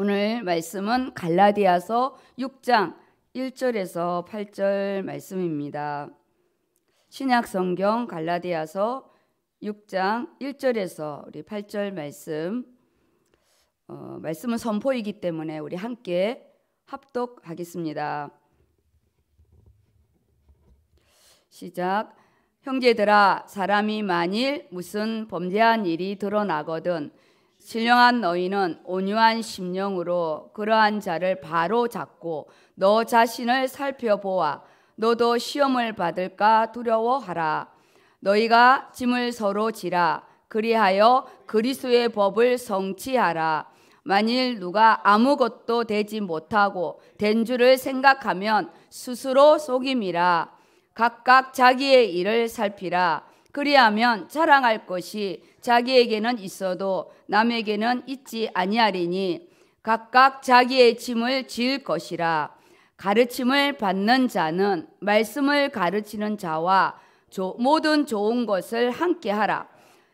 오늘 말씀은 갈라디아서 6장 1절에서 8절 말씀입니다. 신약 성경 갈라디아서 6장 1절에서 우리 8절 말씀 어, 말씀은 선포이기 때문에 우리 함께 합독하겠습니다. 시작. 형제들아, 사람이 만일 무슨 범죄한 일이 드러나거든 신령한 너희는 온유한 심령으로 그러한 자를 바로 잡고 너 자신을 살펴보아 너도 시험을 받을까 두려워하라. 너희가 짐을 서로 지라. 그리하여 그리스의 법을 성취하라. 만일 누가 아무것도 되지 못하고 된 줄을 생각하면 스스로 속임이라. 각각 자기의 일을 살피라. 그리하면 자랑할 것이 자기에게는 있어도 남에게는 있지 아니하리니 각각 자기의 짐을 지을 것이라 가르침을 받는 자는 말씀을 가르치는 자와 조, 모든 좋은 것을 함께 하라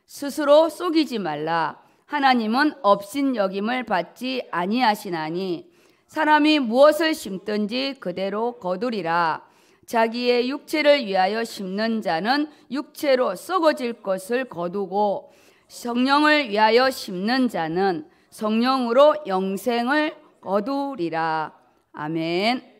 스스로 속이지 말라 하나님은 없인 여김을 받지 아니하시나니 사람이 무엇을 심든지 그대로 거두리라 자기의 육체를 위하여 심는 자는 육체로 썩어질 것을 거두고 성령을 위하여 심는 자는 성령으로 영생을 거두리라. 아멘.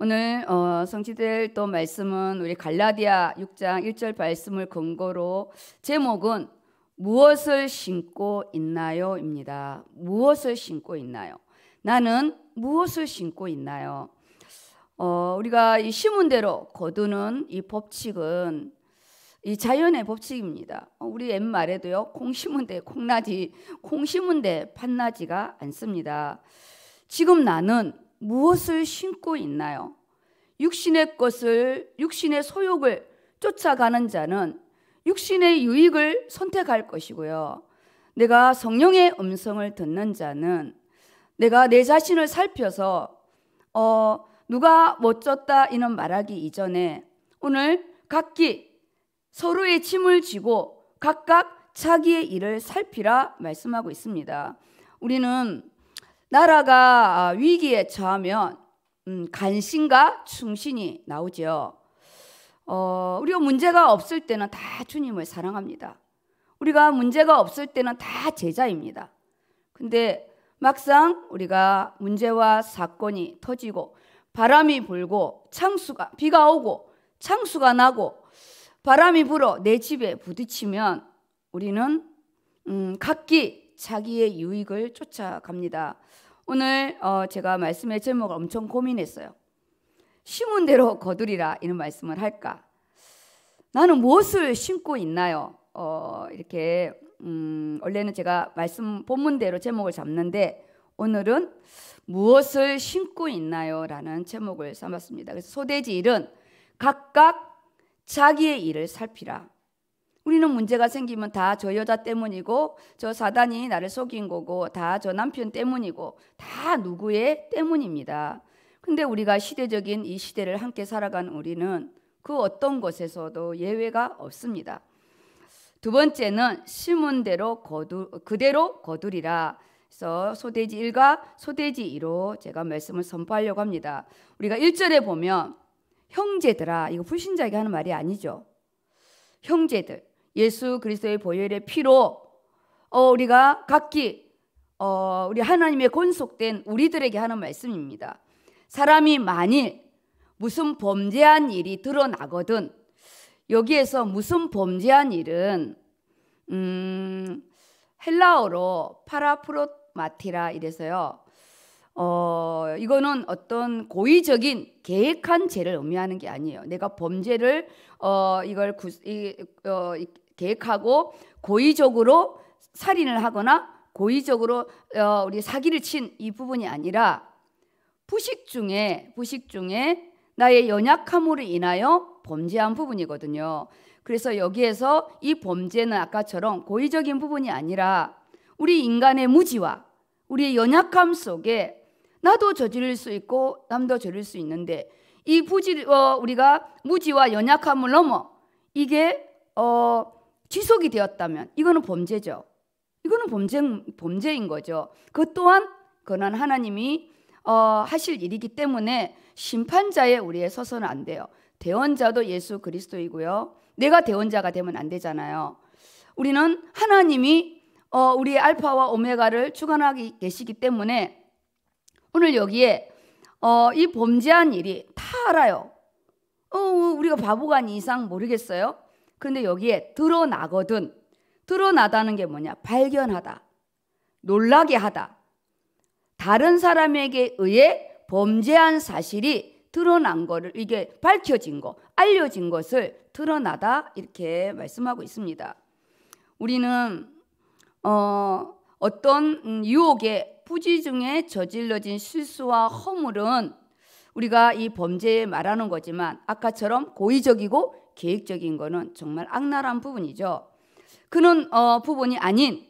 오늘 어, 성취될 또 말씀은 우리 갈라디아 6장 1절 말씀을 근거로 제목은 무엇을 신고 있나요? 입니다. 무엇을 신고 있나요? 나는 무엇을 신고 있나요? 어, 우리가 이 심은 대로 거두는 이 법칙은 이 자연의 법칙입니다. 어, 우리 옛말에도요, 콩 심은 데 콩나지, 콩 심은 데 팥나지가 않습니다. 지금 나는 무엇을 심고 있나요? 육신의 것을, 육신의 소욕을 쫓아가는 자는 육신의 유익을 선택할 것이고요. 내가 성령의 음성을 듣는 자는 내가 내 자신을 살펴서, 어, 누가 멋졌다 이는 말하기 이전에 오늘 각기 서로의 침을쥐고 각각 자기의 일을 살피라 말씀하고 있습니다. 우리는 나라가 아, 위기에 처하면 음, 간신과 충신이 나오죠. 어, 우리가 문제가 없을 때는 다 주님을 사랑합니다. 우리가 문제가 없을 때는 다 제자입니다. 근데 막상 우리가 문제와 사건이 터지고 바람이 불고 창수가 비가 오고 창수가 나고 바람이 불어 내 집에 부딪히면 우리는 음, 각기 자기의 유익을 쫓아갑니다. 오늘 어, 제가 말씀의 제목을 엄청 고민했어요. 심은 대로 거두리라 이런 말씀을 할까? 나는 무엇을 심고 있나요? 어, 이렇게 음, 원래는 제가 말씀 본문대로 제목을 잡는데 오늘은 무엇을 신고 있나요? 라는 제목을 삼았습니다. 그래서 소대지 1은 각각 자기의 일을 살피라. 우리는 문제가 생기면 다 저 여자 때문이고 저 사단이 나를 속인 거고 다 저 남편 때문이고 다 누구의 때문입니다. 근데 우리가 시대적인 이 시대를 함께 살아간 우리는 그 어떤 것에서도 예외가 없습니다. 두 번째는 심은 대로 거두 그대로 거두리라. 그래서 소돼지 1과 소돼지 2로 제가 말씀을 선포하려고 합니다. 우리가 1절에 보면 형제들아 이거 불신자에게 하는 말이 아니죠. 형제들 예수 그리스도의 보혈의 피로 어, 우리가 각기 어, 우리 하나님의 권속된 우리들에게 하는 말씀입니다. 사람이 만일 무슨 범죄한 일이 드러나거든 여기에서 무슨 범죄한 일은 음, 헬라어로 파라프로 마티라 이래서요. 어, 이거는 어떤 고의적인 계획한 죄를 의미하는 게 아니에요. 내가 범죄를 어, 이걸 구, 이, 어, 계획하고 고의적으로 살인을 하거나 고의적으로 어, 우리 사기를 친 이 부분이 아니라 부식 중에 부식 중에 나의 연약함으로 인하여 범죄한 부분이거든요. 그래서 여기에서 이 범죄는 아까처럼 고의적인 부분이 아니라 우리 인간의 무지와 우리의 연약함 속에 나도 저지를 수 있고 남도 저릴수 있는데 이 부지 어, 우리가 무지와 연약함을 넘어 이게 어, 지속이 되었다면 이거는 범죄죠. 이거는 범죄 범죄인 거죠. 그 또한 그는 하나님이 어, 하실 일이기 때문에 심판자의 우리에 서서는 안 돼요. 대원자도 예수 그리스도이고요. 내가 대원자가 되면 안 되잖아요. 우리는 하나님이 어, 우리 알파와 오메가를 주관하기 계시기 때문에 오늘 여기에 어, 이 범죄한 일이 다 알아요. 어, 우리가 바보가 아닌 이상 모르겠어요. 그데 여기에 드러나거든. 드러나다는 게 뭐냐? 발견하다. 놀라게 하다. 다른 사람에게 의해 범죄한 사실이 드러난 거를 이게 밝혀진 거, 알려진 것을 드러나다 이렇게 말씀하고 있습니다. 우리는 어, 어떤 음, 유혹에 부지중에 저질러진 실수와 허물은 우리가 이 범죄에 말하는 거지만 아까처럼 고의적이고 계획적인 거는 정말 악랄한 부분이죠. 그는 어, 부분이 아닌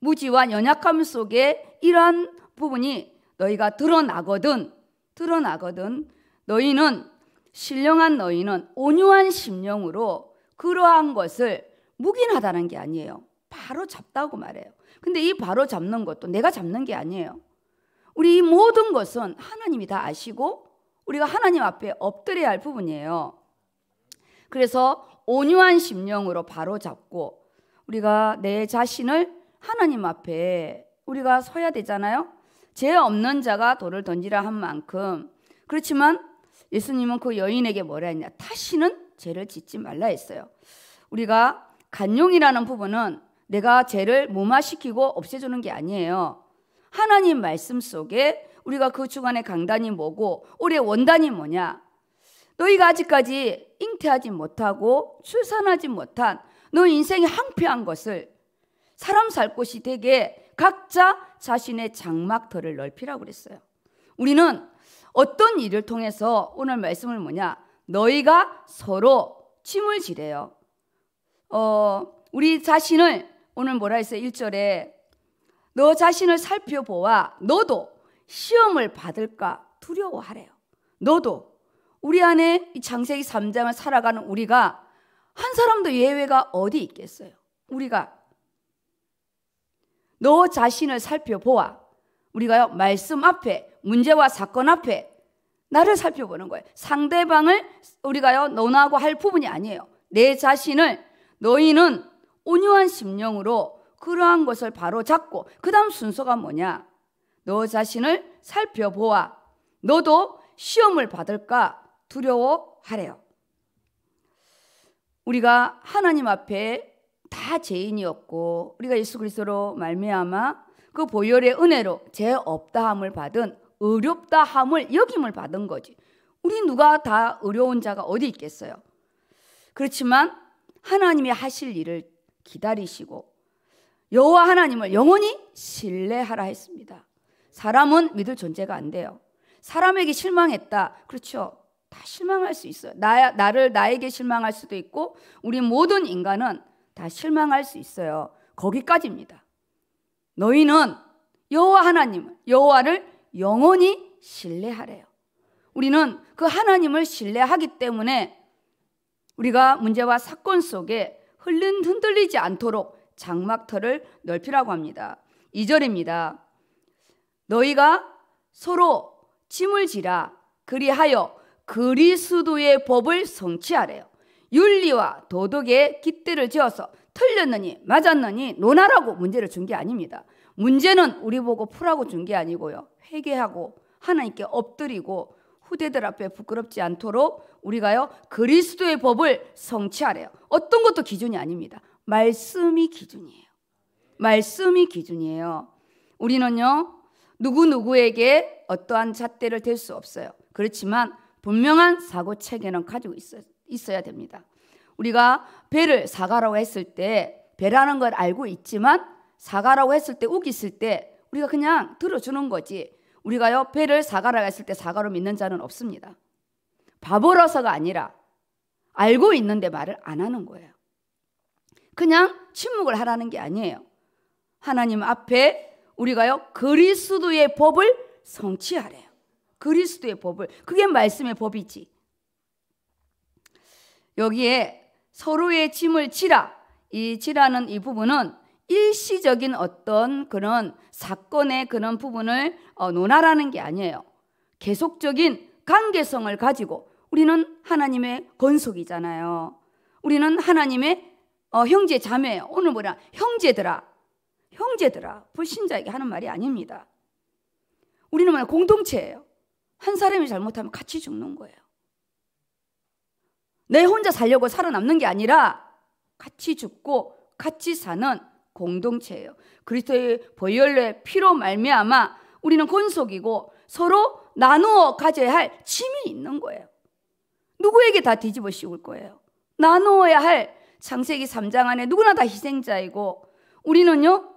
무지와 연약함 속에 이러한 부분이 너희가 드러나거든 드러나거든 너희는 신령한 너희는 온유한 심령으로 그러한 것을 묵인하다는 게 아니에요. 바로 잡다고 말해요. 근데 이 바로 잡는 것도 내가 잡는 게 아니에요. 우리 이 모든 것은 하나님이 다 아시고 우리가 하나님 앞에 엎드려야 할 부분이에요. 그래서 온유한 심령으로 바로 잡고 우리가 내 자신을 하나님 앞에 우리가 서야 되잖아요. 죄 없는 자가 돌을 던지라 한 만큼 그렇지만 예수님은 그 여인에게 뭐라 했냐? 다시는 죄를 짓지 말라 했어요. 우리가 간용이라는 부분은 내가 죄를 무마시키고 없애주는 게 아니에요. 하나님 말씀 속에 우리가 그 주간의 강단이 뭐고 우리의 원단이 뭐냐? 너희가 아직까지 잉태하지 못하고 출산하지 못한 너 인생이 항폐한 것을 사람 살 곳이 되게 각자 자신의 장막터를 넓히라고 그랬어요. 우리는 어떤 일을 통해서 오늘 말씀을 뭐냐? 너희가 서로 침을 지래요. 어, 우리 자신을 오늘 뭐라 했어요? 1절에 너 자신을 살펴보아 너도 시험을 받을까 두려워하래요. 너도 우리 안에 장세기 3장을 살아가는 우리가 한 사람도 예외가 어디 있겠어요? 우리가 너 자신을 살펴보아 우리가요 말씀 앞에 문제와 사건 앞에 나를 살펴보는 거예요. 상대방을 우리가요 논하고 할 부분이 아니에요. 내 자신을 너희는 온유한 심령으로 그러한 것을 바로 잡고 그 다음 순서가 뭐냐? 너 자신을 살펴보아 너도 시험을 받을까 두려워하래요. 우리가 하나님 앞에 다 죄인이었고 우리가 예수 그리스도로 말미암아 그 보혈의 은혜로 죄 없다함을 받은 의롭다함을 여김을 받은 거지. 우리 누가 다 의로운 자가 어디 있겠어요? 그렇지만 하나님이 하실 일을 기다리시고 여호와 하나님을 영원히 신뢰하라 했습니다. 사람은 믿을 존재가 안 돼요. 사람에게 실망했다. 그렇죠. 다 실망할 수 있어요. 나, 나를 나에게 실망할 수도 있고 우리 모든 인간은 다 실망할 수 있어요. 거기까지입니다. 너희는 여호와 하나님 여호와를 영원히 신뢰하래요. 우리는 그 하나님을 신뢰하기 때문에 우리가 문제와 사건 속에 흘른 흔들리지 않도록 장막터를 넓히라고 합니다. 2절입니다. 너희가 서로 짐을 지라 그리하여 그리스도의 법을 성취하래요. 윤리와 도덕의 깃대를 지어서 틀렸느니 맞았느니 논하라고 문제를 준 게 아닙니다. 문제는 우리 보고 풀라고 준 게 아니고요. 회개하고 하나님께 엎드리고 후대들 앞에 부끄럽지 않도록 우리가요 그리스도의 법을 성취하래요. 어떤 것도 기준이 아닙니다. 말씀이 기준이에요. 말씀이 기준이에요. 우리는요 누구 누구에게 어떠한 잣대를 댈 수 없어요. 그렇지만 분명한 사고 체계는 가지고 있어, 있어야 됩니다. 우리가 배를 사가라고 했을 때 배라는 걸 알고 있지만 사가라고 했을 때 우기실 때 우리가 그냥 들어주는 거지 우리가요 배를 사가라고 했을 때 사가로 믿는 자는 없습니다. 바보라서가 아니라 알고 있는데 말을 안 하는 거예요. 그냥 침묵을 하라는 게 아니에요. 하나님 앞에 우리가요, 그리스도의 법을 성취하래요. 그리스도의 법을. 그게 말씀의 법이지. 여기에 서로의 짐을 치라이치라는이 부분은 일시적인 어떤 그런 사건의 그런 부분을 어, 논하라는 게 아니에요. 계속적인 관계성을 가지고 우리는 하나님의 건속이잖아요. 우리는 하나님의 어, 형제 자매 오늘 뭐라 형제들아 형제들아 불신자에게 하는 말이 아닙니다. 우리는 뭐냐 공동체예요. 한 사람이 잘못하면 같이 죽는 거예요. 내 혼자 살려고 살아남는 게 아니라 같이 죽고 같이 사는 공동체예요. 그리스도의 보혈의 피로 말미암아 우리는 권속이고 서로 나누어 가져야 할 짐이 있는 거예요. 누구에게 다 뒤집어 씌울 거예요. 나누어야 할 창세기 3장 안에 누구나 다 희생자이고 우리는요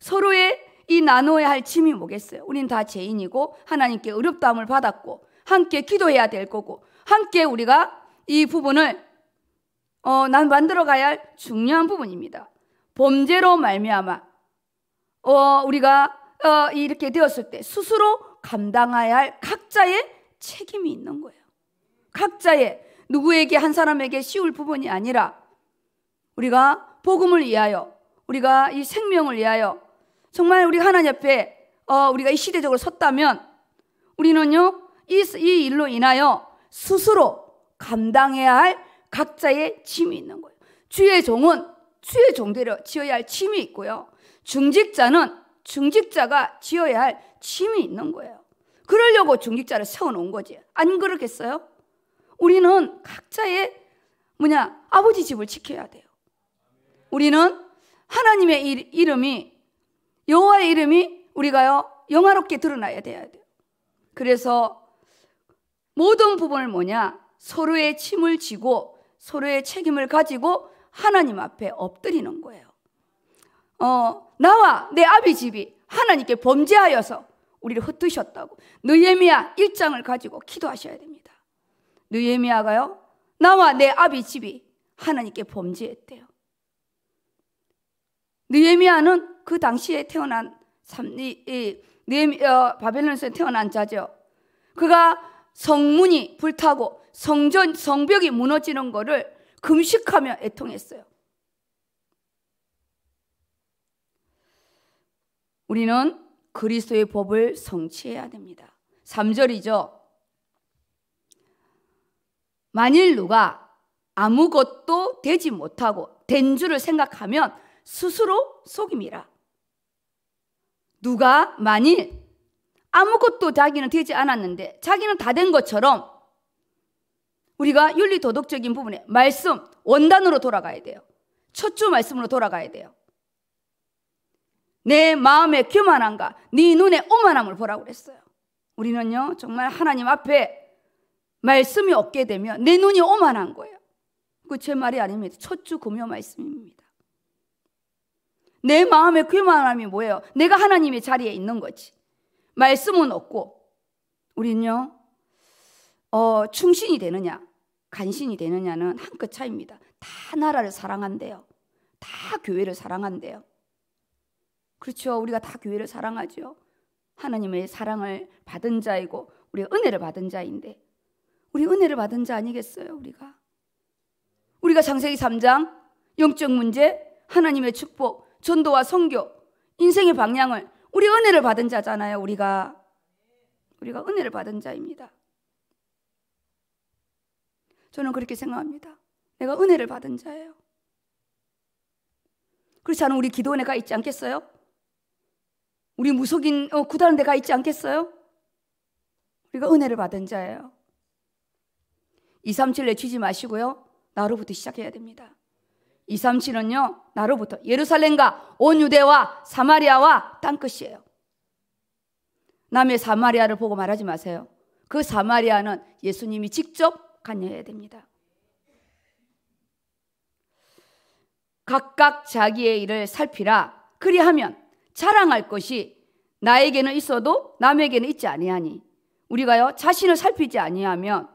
서로의 이 나누어야 할 짐이 뭐겠어요? 우리는 다 죄인이고 하나님께 의롭다함을 받았고 함께 기도해야 될 거고 함께 우리가 이 부분을 어, 난 만들어가야 할 중요한 부분입니다. 범죄로 말미암아 어, 우리가 어, 이렇게 되었을 때 스스로 감당해야 할 각자의 책임이 있는 거예요. 각자의 누구에게 한 사람에게 씌울 부분이 아니라 우리가 복음을 위하여 우리가 이 생명을 위하여 정말 우리 하나님 앞에 어, 우리가 이 시대적으로 섰다면 우리는요 이, 이 일로 인하여 스스로 감당해야 할 각자의 짐이 있는 거예요. 주의 종은 주의 종대로 지어야 할 짐이 있고요. 중직자는 중직자가 지어야 할 짐이 있는 거예요. 그러려고 중직자를 세워놓은 거지. 안 그렇겠어요? 우리는 각자의 뭐냐 아버지 집을 지켜야 돼요. 우리는 하나님의 일, 이름이 여호와의 이름이 우리가요 영화롭게 드러나야 돼야 돼요. 그래서 모든 부분을 뭐냐 서로의 침을 지고 서로의 책임을 가지고 하나님 앞에 엎드리는 거예요. 어 나와 내 아비 집이 하나님께 범죄하여서 우리를 흩뜨셨다고 느헤미야 1장을 가지고 기도하셔야 됩니다. 느예미야가요 나와 내 아비 집이 하나님께 범죄했대요. 느헤미야는 그 당시에 태어난 삼, 이, 이, 느헤미, 어, 바벨론에서 태어난 자죠. 그가 성문이 불타고 성전 성벽이 무너지는 것을 금식하며 애통했어요. 우리는 그리스도의 법을 성취해야 됩니다. 3절이죠. 만일 누가 아무것도 되지 못하고 된 줄을 생각하면 스스로 속임이라. 누가 만일 아무것도 자기는 되지 않았는데 자기는 다 된 것처럼 우리가 윤리 도덕적인 부분에 말씀 원단으로 돌아가야 돼요. 첫 주 말씀으로 돌아가야 돼요. 내 마음의 교만함과 네 눈의 오만함을 보라고 그랬어요. 우리는요 정말 하나님 앞에 말씀이 없게 되면 내 눈이 오만한 거예요. 그 제 말이 아닙니다. 첫 주 금요 말씀입니다. 내 마음의 교만함이 뭐예요? 내가 하나님의 자리에 있는 거지. 말씀은 없고 우리는요. 어, 충신이 되느냐 간신이 되느냐는 한 끗 차이입니다. 다 나라를 사랑한대요. 다 교회를 사랑한대요. 그렇죠. 우리가 다 교회를 사랑하죠. 하나님의 사랑을 받은 자이고 우리 은혜를 받은 자인데 우리 은혜를 받은 자 아니겠어요, 우리가? 우리가 장세기 3장 영적 문제, 하나님의 축복, 전도와 성교 인생의 방향을 우리 은혜를 받은 자잖아요, 우리가. 우리가 은혜를 받은 자입니다. 저는 그렇게 생각합니다. 내가 은혜를 받은 자예요. 그렇지 않으면 우리 기도원에 가 있지 않겠어요? 우리 무속인 어, 구단에 가 있지 않겠어요? 우리가 은혜를 받은 자예요. 237 내치지 마시고요. 나로부터 시작해야 됩니다. 237은요, 나로부터 예루살렘과 온 유대와 사마리아와 땅끝이에요. 남의 사마리아를 보고 말하지 마세요. 그 사마리아는 예수님이 직접 관여해야 됩니다. 각각 자기의 일을 살피라. 그리하면 자랑할 것이 나에게는 있어도 남에게는 있지 아니하니 우리가요 자신을 살피지 아니하면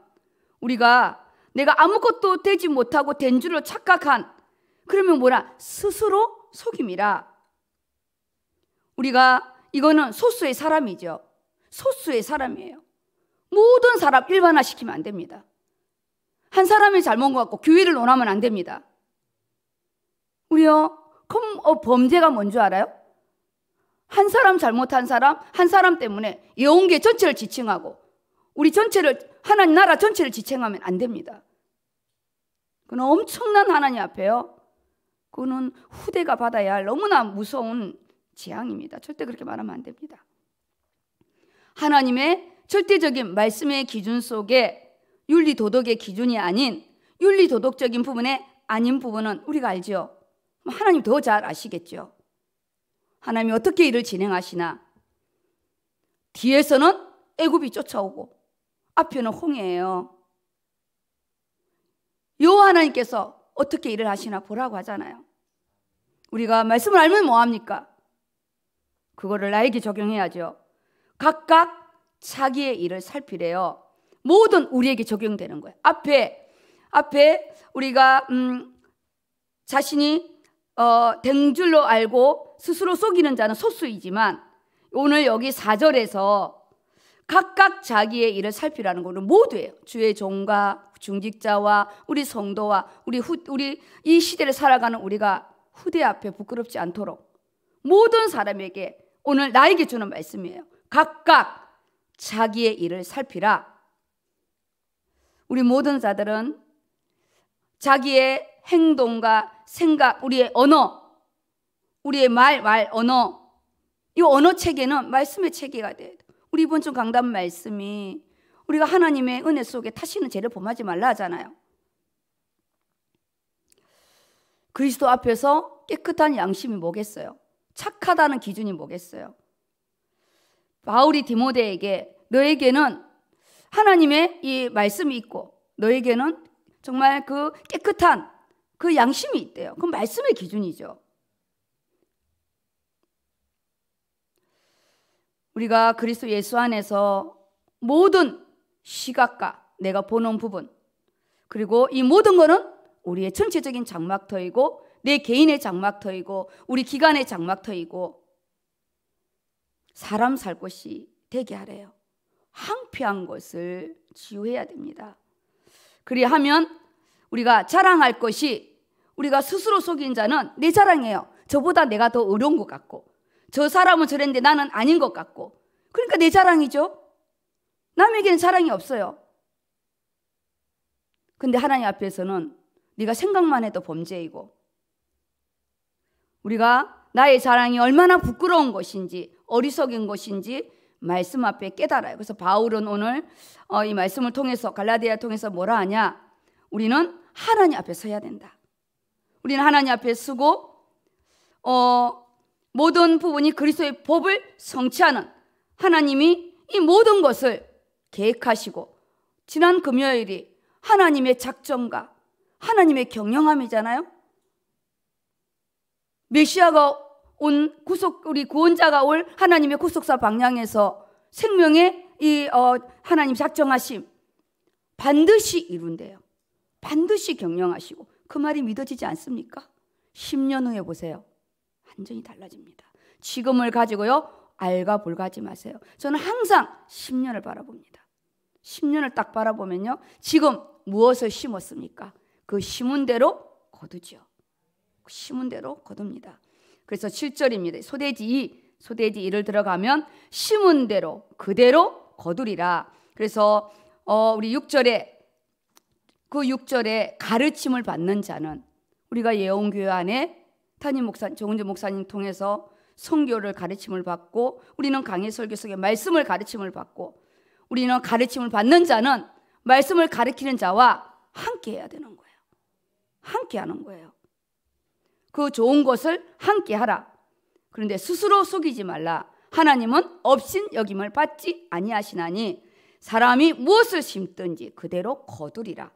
우리가 내가 아무것도 되지 못하고 된 줄로 착각한 그러면 뭐라 스스로 속임이라. 우리가 이거는 소수의 사람이죠. 소수의 사람이에요. 모든 사람 일반화시키면 안 됩니다. 한 사람이 잘못 갖고 교회를 논하면 안 됩니다. 우리요, 그럼 어, 범죄가 뭔 줄 알아요? 한 사람 잘못한 사람, 한 사람 때문에 영언계 전체를 지칭하고 우리 전체를 하나님 나라 전체를 지칭하면 안 됩니다. 그는 엄청난 하나님 앞에요. 그는 후대가 받아야 할 너무나 무서운 재앙입니다. 절대 그렇게 말하면 안 됩니다. 하나님의 절대적인 말씀의 기준 속에 윤리 도덕의 기준이 아닌 윤리 도덕적인 부분에 아닌 부분은 우리가 알죠. 뭐 하나님 더 잘 아시겠죠. 하나님이 어떻게 일을 진행하시나. 뒤에서는 애굽이 쫓아오고 앞에는 홍해예요. 요 하나님께서 어떻게 일을 하시나 보라고 하잖아요. 우리가 말씀을 알면 뭐합니까? 그거를 나에게 적용해야죠. 각각 자기의 일을 살피래요. 모든 우리에게 적용되는 거예요. 앞에, 앞에 우리가, 음, 자신이, 어, 된 줄로 알고 스스로 속이는 자는 소수이지만 오늘 여기 4절에서 각각 자기의 일을 살피라는 거는 모두예요. 주의 종과 중직자와 우리 성도와 우리 후, 우리 이 시대를 살아가는 우리가 후대 앞에 부끄럽지 않도록 모든 사람에게 오늘 나에게 주는 말씀이에요. 각각 자기의 일을 살피라. 우리 모든 자들은 자기의 행동과 생각, 우리의 언어, 우리의 말, 말, 언어, 이 언어 체계는 말씀의 체계가 돼야 우리 이번 주 강단 말씀이 우리가 하나님의 은혜 속에 타시는 죄를 범하지 말라 하잖아요. 그리스도 앞에서 깨끗한 양심이 뭐겠어요? 착하다는 기준이 뭐겠어요? 바울이 디모데에게 너에게는 하나님의 이 말씀이 있고 너에게는 정말 그 깨끗한 그 양심이 있대요. 그 말씀의 기준이죠. 우리가 그리스도 예수 안에서 모든 시각과 내가 보는 부분 그리고 이 모든 거는 우리의 전체적인 장막터이고 내 개인의 장막터이고 우리 기관의 장막터이고 사람 살 곳이 되게 하래요. 황폐한 것을 지우해야 됩니다. 그리하면 우리가 자랑할 것이 우리가 스스로 속인 자는 내 자랑이에요. 저보다 내가 더 어려운 것 같고 저 사람은 저랬는데 나는 아닌 것 같고. 그러니까 내 자랑이죠. 남에게는 자랑이 없어요. 근데 하나님 앞에서는 네가 생각만 해도 범죄이고 우리가 나의 자랑이 얼마나 부끄러운 것인지 어리석은 것인지 말씀 앞에 깨달아요. 그래서 바울은 오늘 어, 이 말씀을 통해서 갈라디아 통해서 뭐라 하냐? 우리는 하나님 앞에 서야 된다. 우리는 하나님 앞에 서고 어, 모든 부분이 그리스도의 법을 성취하는 하나님이 이 모든 것을 계획하시고 지난 금요일이 하나님의 작정과 하나님의 경영함이잖아요. 메시아가 온 구속 우리 구원자가 올 하나님의 구속사 방향에서 생명의 이 어, 하나님 작정하심 반드시 이룬대요. 반드시 경영하시고 그 말이 믿어지지 않습니까? 10년 후에 보세요. 완전히 달라집니다. 지금을 가지고요. 알과 볼가지 마세요. 저는 항상 10년을 바라봅니다. 10년을 딱 바라보면요. 지금 무엇을 심었습니까? 그 심은 대로 거두죠. 심은 대로 거둡니다. 그래서 7절입니다. 소대지 2, 소대지 2를 들어가면 심은 대로 그대로 거두리라. 그래서 어, 우리 6절에 그 6절에 가르침을 받는 자는 우리가 예언교회 안에 타니 목사 조은재 목사님 통해서 성교를 가르침을 받고 우리는 강의 설교 속에 말씀을 가르침을 받고 우리는 가르침을 받는 자는 말씀을 가르치는 자와 함께 해야 되는 거예요. 함께 하는 거예요. 그 좋은 것을 함께 하라. 그런데 스스로 속이지 말라. 하나님은 없인 여김을 받지 아니하시나니 사람이 무엇을 심든지 그대로 거두리라.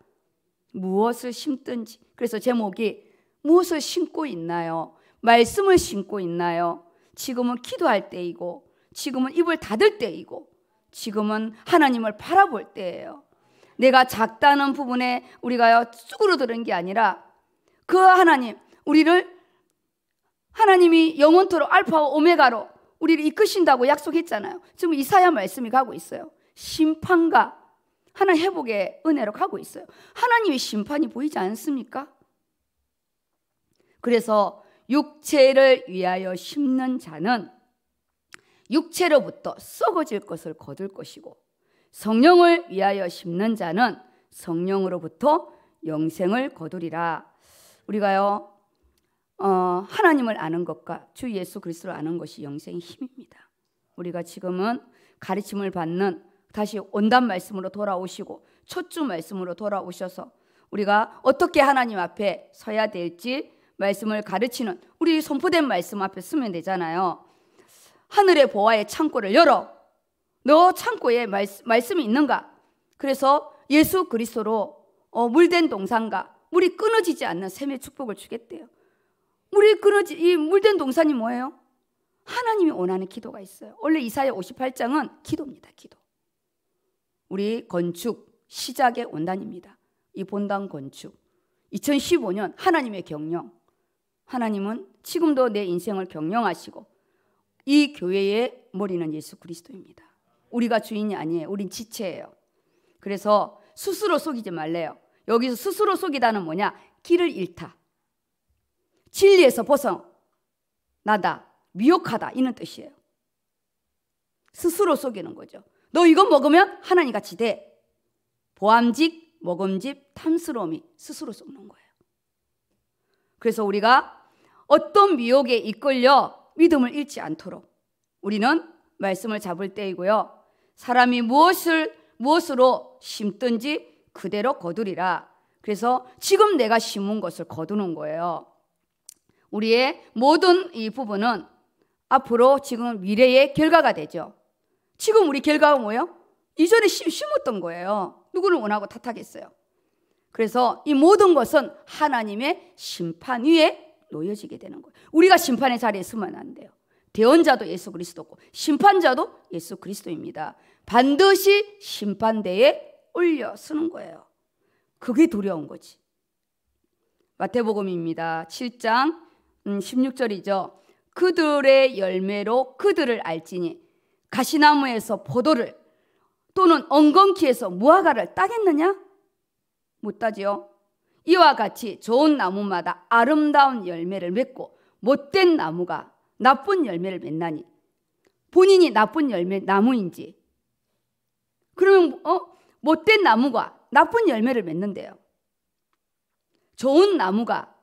무엇을 심든지. 그래서 제목이 무엇을 심고 있나요? 말씀을 신고 있나요? 지금은 기도할 때이고, 지금은 입을 닫을 때이고, 지금은 하나님을 바라볼 때예요. 내가 작다는 부분에 우리가요, 쑥으로 들게 아니라, 그 하나님, 우리를 하나님이 영원토록 알파와 오메가로 우리를 이끄신다고 약속했잖아요. 지금 이사야 말씀이 가고 있어요. 심판과 하나 회복의 은혜로 가고 있어요. 하나님의 심판이 보이지 않습니까? 그래서 육체를 위하여 심는 자는 육체로부터 썩어질 것을 거둘 것이고 성령을 위하여 심는 자는 성령으로부터 영생을 거두리라. 우리가요, 어, 하나님을 아는 것과 주 예수 그리스도를 아는 것이 영생의 힘입니다. 우리가 지금은 가르침을 받는 다시 온단 말씀으로 돌아오시고 초주 말씀으로 돌아오셔서 우리가 어떻게 하나님 앞에 서야 될지 말씀을 가르치는 우리 선포된 말씀 앞에 쓰면 되잖아요. 하늘의 보화의 창고를 열어. 너 창고에 말, 말씀이 있는가? 그래서 예수 그리스도로 어, 물된 동산과 물이 끊어지지 않는 샘의 축복을 주겠대요. 물이 끊어지 이 물된 동산이 뭐예요? 하나님이 원하는 기도가 있어요. 원래 이사야 58장은 기도입니다. 기도. 우리 건축 시작의 원단입니다. 이 본당 건축. 2015년 하나님의 경영. 하나님은 지금도 내 인생을 경영하시고 이 교회의 머리는 예수 그리스도입니다. 우리가 주인이 아니에요. 우린 지체예요. 그래서 스스로 속이지 말래요. 여기서 스스로 속이다는 뭐냐? 길을 잃다. 진리에서 벗어나다. 미혹하다. 이런 뜻이에요. 스스로 속이는 거죠. 너 이거 먹으면 하나님 같이 돼. 보암직, 먹음직, 탐스러움이 스스로 속는 거예요. 그래서 우리가 어떤 미혹에 이끌려 믿음을 잃지 않도록 우리는 말씀을 잡을 때이고요. 사람이 무엇을 무엇으로 심든지 그대로 거두리라. 그래서 지금 내가 심은 것을 거두는 거예요. 우리의 모든 이 부분은 앞으로 지금 미래의 결과가 되죠. 지금 우리 결과가 뭐예요? 이전에 심, 심었던 거예요. 누구를 원하고 탓하겠어요? 그래서 이 모든 것은 하나님의 심판 위에 놓여지게 되는 거예요. 우리가 심판의 자리에 있면안 돼요. 대언자도 예수 그리스도고 심판자도 예수 그리스도입니다. 반드시 심판대에 올려 쓰는 거예요. 그게 두려운 거지. 마태복음입니다. 7장 16절이죠. 음, 그들의 열매로 그들을 알지니 가시나무에서 포도를 또는 엉겅퀴에서 무화과를 따겠느냐? 못하지요. 이와 같이 좋은 나무마다 아름다운 열매를 맺고 못된 나무가 나쁜 열매를 맺나니 본인이 나쁜 열매 나무인지 그러면 어 못된 나무가 나쁜 열매를 맺는데요. 좋은 나무가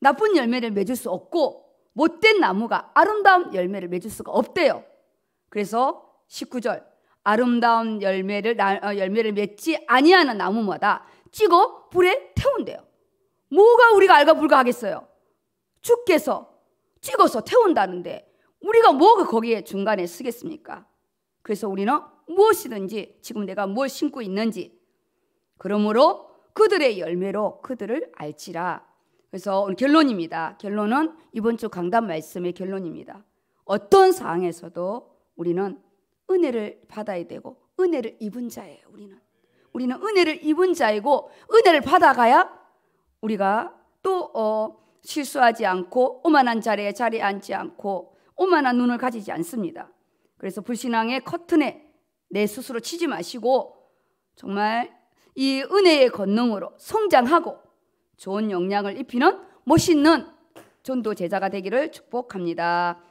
나쁜 열매를 맺을 수 없고 못된 나무가 아름다운 열매를 맺을 수가 없대요. 그래서 19절 아름다운 열매를 어, 열매를 맺지 아니하는 나무마다 찍어 불에 태운대요. 뭐가 우리가 알가불가하겠어요? 주께서 찍어서 태운다는데 우리가 뭐가 거기에 중간에 쓰겠습니까? 그래서 우리는 무엇이든지 지금 내가 뭘 심고 있는지 그러므로 그들의 열매로 그들을 알지라. 그래서 결론입니다. 결론은 이번 주 강단 말씀의 결론입니다. 어떤 상황에서도 우리는 은혜를 받아야 되고 은혜를 입은 자예요. 우리는 우리는 은혜를 입은 자이고 은혜를 받아가야 우리가 또 어, 실수하지 않고 오만한 자리에 자리 앉지 않고 오만한 눈을 가지지 않습니다. 그래서 불신앙의 커튼에 내 스스로 치지 마시고 정말 이 은혜의 권능으로 성장하고 좋은 영향을 입히는 멋있는 전도 제자가 되기를 축복합니다.